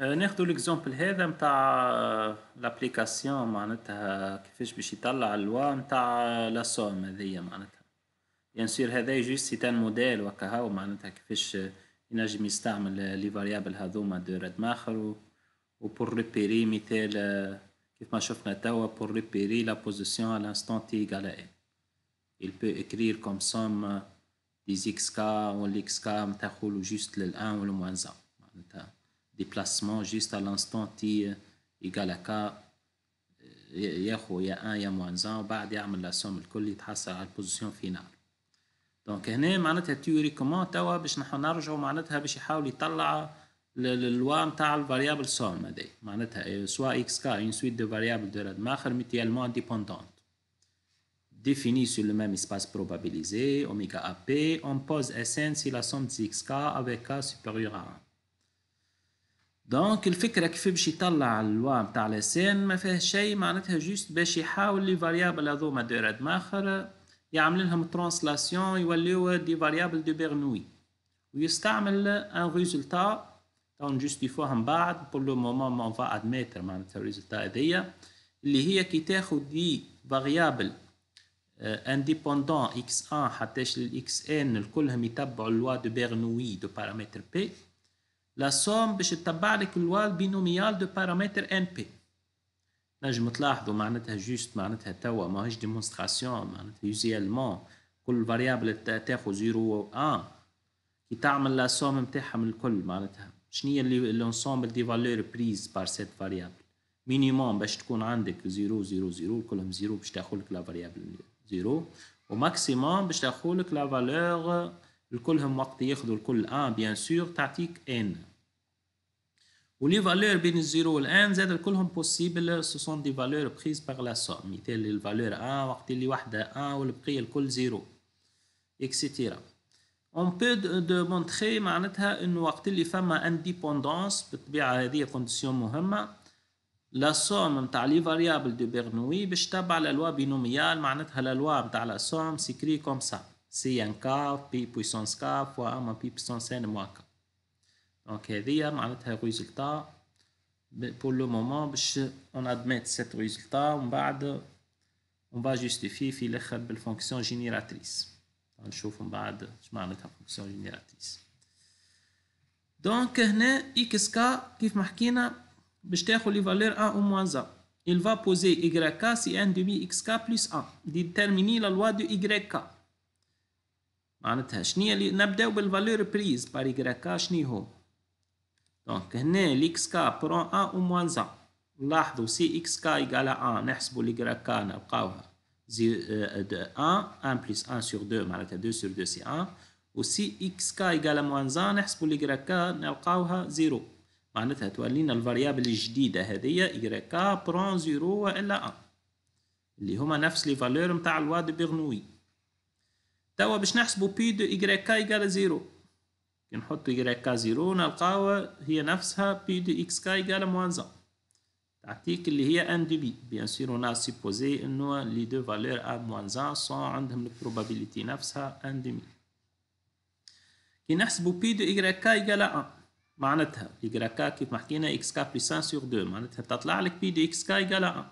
Euh, ناخدو ليكزومبل هذا نتاع لابليكاسيون euh, معناتها كيفاش باش يطلع اللوا نتاع لا euh, سوم هذيا معناتها بيان سور هذا جوست سيتان موديل وكا هاو معناتها كيفاش ينجم يستعمل لي فاريابل هذوما دو رد ماخر و بور ريبيري مثال كيف ما شفنا توا بور ريبيري لا بوزيسيون على انستون تي ايكال ا il peut écrire comme somme des xk ou l'xk نتاع خولو جوست لل1 moins 1 déplacement juste à l'instant T euh, égal à K. Il y a 1, il y a moins 1. Il y a la somme, qui y à la position finale. Donc, il y a une théorie comment on va faire la loi de la variable somme. Euh, soit XK, est une suite de variables de Radmacher mutuellement indépendantes. Définie sur le même espace probabilisé, oméga AP, on pose Sn si la somme de xk avec k supérieur à 1. دونك الفكره كيف باش يطلع اللوا نتاع لسان ما فيها شيء معناتها جوست باش يحاول لي فاريابل هذوما دو رد ماخر يعمل لهم ترانسلاسيون يوليو دي فاريابل دو بيرنوي ويستعمل ان ريزولتا تو جوست يفهم بعد بور لو مومون مون فا ادميتر معناتها الريزولتا هذيا اللي هي كي تاخد دي فاريابل انديبوندون اكس 1 حتى اكس ان الكلهم يتبعوا اللوا دو بيرنوي دو بارامتر بي لا سوم باش تتبع لك الوال بينوميال دو بارامتر ان بي نجم تلاحظوا معناتها جوست معناتها توا ماهيش ديمونستراسيون معناتها يوزيالمون كل فاريابل تاخذ زيرو و ان كي تعمل لا سوم من الكل معناتها شنيا اللي لونسومبل دي فالور بريز بار سيت فاريابل مينيموم باش تكون عندك زيرو زيرو زيرو كلهم زيرو باش تاخذ لك لا فاريابل زيرو وماكسيموم باش تاخذ لك لا فالور الكلهم وقت ياخذوا الكل ان بيان سور تعطيك ان ولي فالور بين الزيرو والان زاد الكلهم بوسيبل سوسون دي فالور بريز باغ لا سوم مثال الفالور ان وقت اللي وحده ان والبقيه الكل زيرو اكسيتيرا اون بو ديمونتخي معناتها انه وقت اللي فما انديبوندونس بالطبيعه هذه كونديسيون مهمه لا سوم نتاع لي فاريابل دو بيرنوي باش تبع لا لوا بينوميال معناتها لا لوا نتاع لا سوم سيكري كوم سا C un K, pi puissance K, fois 1, pi puissance N moins K. Donc, il y a un résultat. Ben, pour le moment, ben, on admet ce résultat. On va justifier la fonction génératrice. On va mettre la fonction génératrice. Donc, euh, xk, kif mahkina, ben, les 1 ou moins 1. Il va poser yk si n demi xk plus 1. Déterminer la loi de yk. معناتها شنو هي نبداو بالفالور بريز بار ي كا شنو هو دونك هنا الاكس كا برون ان او موان زان لاحظوا سي اكس كا ايكال ان نحسبوا لي كا نلقاوها زي آه، د ان ان بليس ان سور دو معناتها دو سور دو سي ان و سي اكس كا ايكال موان زان نحسبوا لي كا نلقاوها زيرو معناتها تولينا الفاريابل الجديدة هذيا ي كا برون زيرو والا ان اللي هما نفس لي فالور نتاع دو بيغنوي توا باش نحسبو بي دو إيكغيك كا إيكغال زيرو كي نحط إيكغيك كا زيرو نلقاو هي نفسها بي دو إكس كا إيكغال موان زان تعطيك اللي هي ان دو بي بيان سور أنا سيبوزي أنو لي دو فالور ا موان زان سون عندهم البروبابيليتي نفسها ان دومي كي نحسبو بي دو إيكغيك كا إيكغال ان معناتها إيكغيك كا كيف ما حكينا إكس كا بليس ان سور دو معناتها تطلع لك بي دو إكس كا إيكغال ان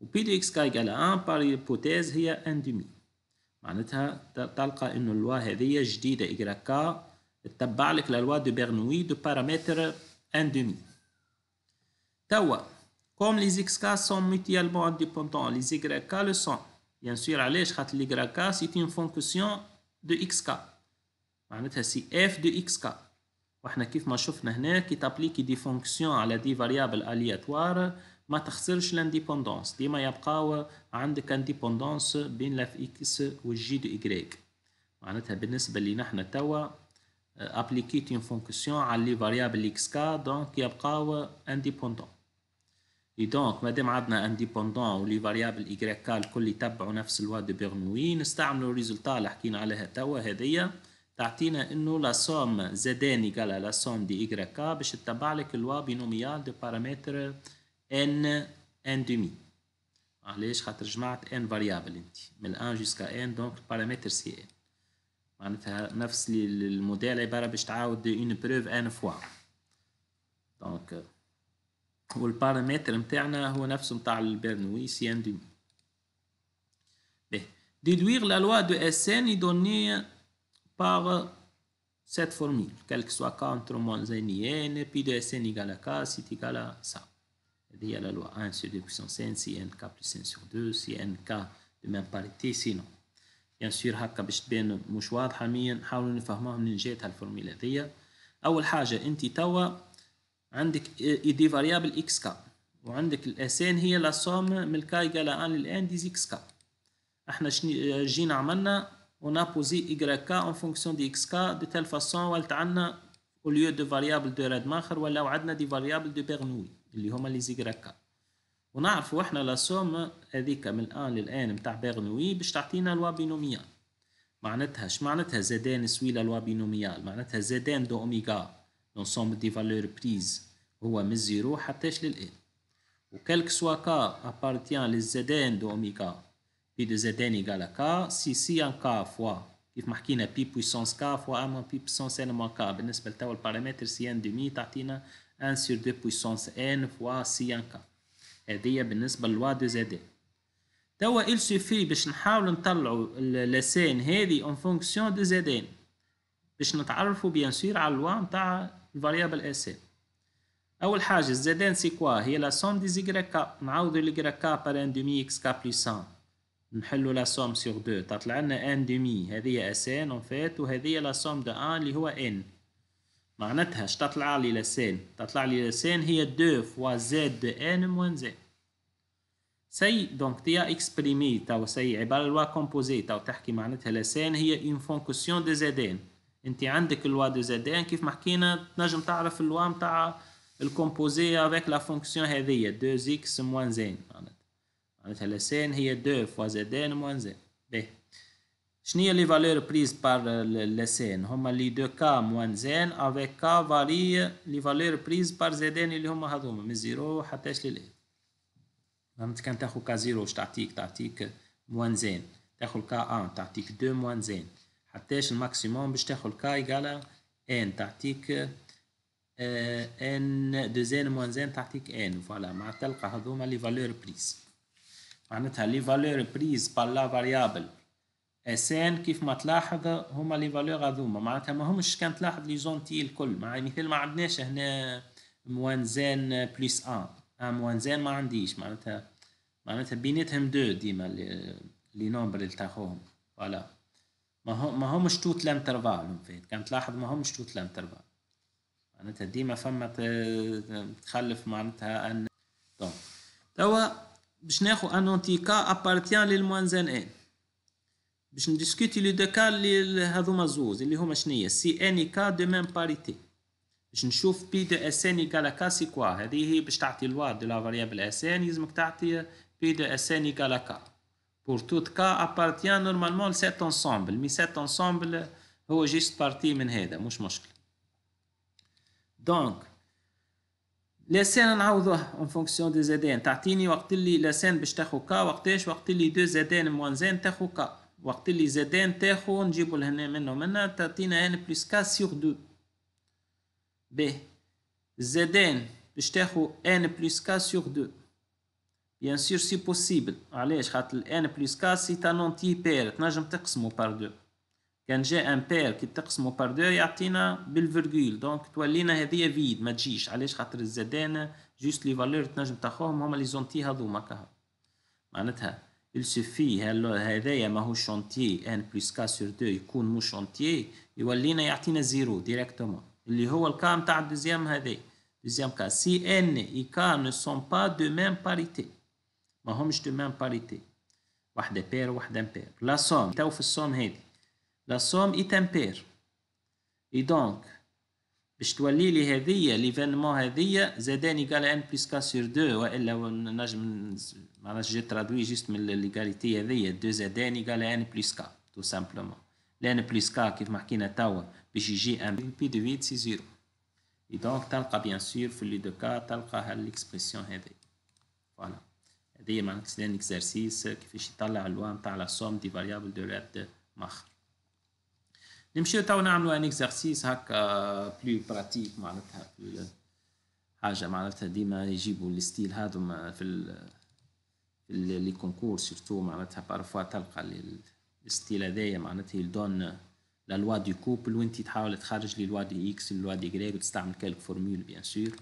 و بي دو إكس كا إيكغال ان بار هيبوتيز هي ان دومي معناتها تلقى انه اللوا هذه جديده إيكغا كا تتبع لك للوا دو بيرنوي دو بارامتر ان دومي توا كوم لي زيكس كا سون ميتيالمون انديبوندون لي زيكس كا لو سون بيان سور علاش خاطر لي كا سي اون فونكسيون دو اكس كا معناتها سي اف دو اكس كا واحنا كيف ما شفنا هنا كي تابليكي دي فونكسيون على دي فاريابل الياتوار ما تخسرش لانديبوندونس ديما يبقاو عندك انديبوندونس بين لاف اكس والجي دو ايكغيك معناتها بالنسبة لي نحنا توا ابليكيت اون فونكسيون على لي فاريابل اكس كا دونك يبقاو انديبوندون اي دونك مادام عندنا انديبوندون ولي فاريابل ايكغيك كا الكل يتبعوا نفس الوا دو بيرنوي نستعملوا الريزلتا اللي حكينا عليها توا هذيا تعطينا انه لا سوم زدان ايكالا لا سوم دي ايكغيك كا باش تتبع لك الوا بينوميال دو بارامتر n, n, demi. Je vais regarder n variables, mais 1 jusqu'à n, donc le paramètre c'est n. Le modèle va être évalué une preuve n fois. Donc, euh, le paramètre c'est n, demi. Déduire la loi de Sn est donné par cette formule, quel que soit k entre moins n, n, puis de Sn égale à k, c'est égal à ça. il y a la loi 1 sur 2 puissance n si n k plus n sur 2 si n k de même parité sinon بيان سور هكا باش تبان مش واضحه ميا نحاولوا نفهموها من جهه الفورميلا هذيا اول حاجه انت توا عندك اي دي فاريابل اكس كا وعندك الاسان هي لا سوم من الكا ايكال ان للان ديز اكس كا احنا جينا عملنا اون بوزي ايغريك كا اون فونكسيون دي اكس كا دو تيل فاسون ولت عندنا au lieu de variable de Radmacher, ولاو عندنا دي variables de Bernoulli. اللي هما لي زيغراكا ونعرفوا احنا لا سوم هذيك من الان للان متاع بيرنوي باش تعطينا لوا بينوميال معناتها اش معناتها زادان سويلا لوا بينوميال معناتها زدان دو اوميغا لونسومبل دي فالور بريز هو من حتى حتىش للان وكلك سوا كا ابارتيان للزدان دو اوميغا بي دو زدان ايغال كا سي سي ان كا فوا كيف ما حكينا بي بويسونس كا فوا ان بي بويسونس ان كا بالنسبه لتوا البارامتر سي ان دومي تعطينا 1 سير 2 بويسونس ان فوا سي ان كا هذه بالنسبة للوا دو زاد توا ال سوفي باش نحاول نطلعو لسين هذه اون فونكسيون دو زاد ان باش نتعرفو بيان سير على الوا نتاع الفاريابل اس اول حاجه ان سي كوا هي لا سوم دي زي كا نعوضو لي كا بار ان دومي اكس كا بلس 1 نحلو لا سوم سور دو تطلع لنا ان دومي هذه اس ان اون فيت وهذه لا سوم دو ان اللي هو ان معناتها اش تطلع لي لسان تطلع لي لسان هي 2 فوا زد دو ان موان زد سي دونك تيا اكسبريمي تاو سي عباره لوا كومبوزي تاو تحكي معناتها لسان هي اون فونكسيون دو زدان انت عندك اللوا دو زدان كيف ما حكينا تنجم تعرف اللوا متاع الكومبوزي افيك لا فونكسيون هذيا 2 اكس موان زين معناتها لسان هي 2 فوا زدان موان زين باهي شنو هي لي فالور بريز بار لسان هما لي دو كا موان زين افيك كا فاري لي فالور بريز بار زيدين اللي هما هذوما من زيرو حتىش للان فهمت كان تاخو كا زيرو واش تعطيك تعطيك موان زين تاخو كا ان تعطيك دو موان زين حتىش الماكسيموم باش تاخو كا ايكالا ان تعطيك ان دو زين موان زين تعطيك ان فوالا مع تلقى هذوما لي فالور بريز معناتها لي فالور بريز بار لا فاريابل اسان كيف ما تلاحظ هما لي فالور هذوما معناتها ما همش كان تلاحظ لي زونتي الكل مع مثال ما عندناش هنا موان موانزان بليس ان موان زين ما عنديش معناتها معناتها بيناتهم دو ديما لي نومبر اللي تاخوهم فوالا ما ما همش توت لانترفال في كان تلاحظ ما همش توت لانترفال معناتها ديما فما تخلف معناتها ان دونك توا باش ناخذ ان اونتيكا ابارتيان زين ان باش ندسكوتي لو دو كا اللي هذوما زوز اللي هما شنيا سي اي كا دو ميم باريتي باش نشوف بي دو اس ان ايكال كا سي كوا هذه هي باش تعطي الوار دو لا فاريابل اس ان لازمك تعطي بي دو اس ان ايكال كا بور توت كا ابارتيان نورمالمون لسيت انسومبل مي سيت انسومبل هو جيست بارتي من هذا مش مشكل دونك لسان نعوضوه اون فونكسيون دو زدان تعطيني وقت اللي لسان باش تاخو كا وقتاش وقت اللي دو زدان موان زين تاخو كا وقت اللي زادان تاخو نجيبو لهنا منه منا تعطينا ان بلس كا سيغ دو باهي الزادان باش تاخو ان بلس كا سيغ دو بيان سور سي بوسيبل علاش خاطر ان بلس كا سي تي بير تنجم تقسمو بار دو كان جا ان بير كي تقسمو بار دو يعطينا بالفرغول دونك تولينا هذه فيد ما تجيش علاش خاطر الزادان جوست لي فالور تنجم تاخوهم هما لي زونتي هذوما كها معناتها السفي هذايا ماهو شونتيي ان بلس كا سور دو يكون مو شونتيي يولينا يعطينا زيرو ديريكتومون اللي هو الكا نتاع الدوزيام هذايا دوزيام كا سي ان اي كا نو سون با دو ميم باريتي ماهمش دو ميم باريتي واحدة بير واحدة امبير لا سوم تو في السوم هذه لا سوم اي امبير اي دونك باش تولي لي هذيا ليفينمون هذيا زاداني قال ان بلس كا سور دو والا نجم معناتها جي ترادوي جيست من ليغاليتي هذيا دو زاداني قال ان بلس كا تو سامبلومون لان بلس كا كيف ما حكينا توا باش يجي ان بي دو فيت سي زيرو اي دونك تلقى بيان سور في لي دو كا تلقى هالاكسبرسيون هذي فوالا هذيا معناتها اكزارسيس كيفاش يطلع الوان نتاع لا سوم دي فاريابل دو راد ماخر نمشيو تو نعملوا ان اكزرسيس هكا بلو آه، براتيك معناتها بلو حاجه معناتها ديما يجيبوا الستيل هذوما في في لي كونكور سورتو معناتها بارفوا تلقى الستيل هذايا معناتها يلدون لا لوا دي كوبل وانت تحاول تخرج لي لوا دي اكس لوا دي غريك وتستعمل كالك فورمول بيان سور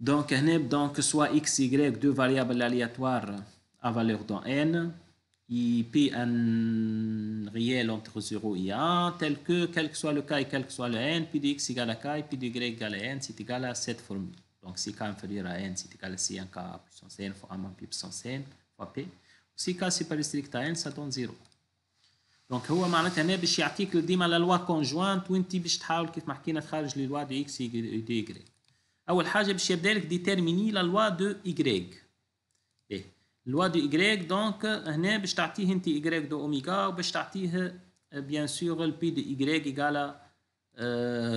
دونك هنا دونك سوا اكس يغريك دو فاريابل الياتوار ا فالور دون ان et P un réel entre 0 et 1, tel que, quel que soit le k et quel que soit le n, puis de x égale à k et de y égale à n, c'est égal à cette formule. Donc si k inférieur à n, c'est égal à C1 k n fois 1 fois p. Si k strict à n, ça donne 0. هو معناتها باش يعطيك ديما لا باش تحاول كيف ما حكينا اول حاجه باش الوا دو إيكغيك دونك هنا باش تعطيه انت إيكغيك دو أوميغا وباش تعطيه بيان سور البي دو إيكغيك إيكالا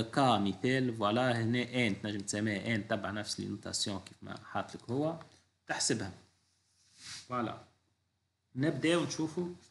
كا مثال فوالا هنا ان تنجم تسميها ان تبع نفس النوتاسيون كيف ما حاطلك هو تحسبها فوالا نبداو نشوفو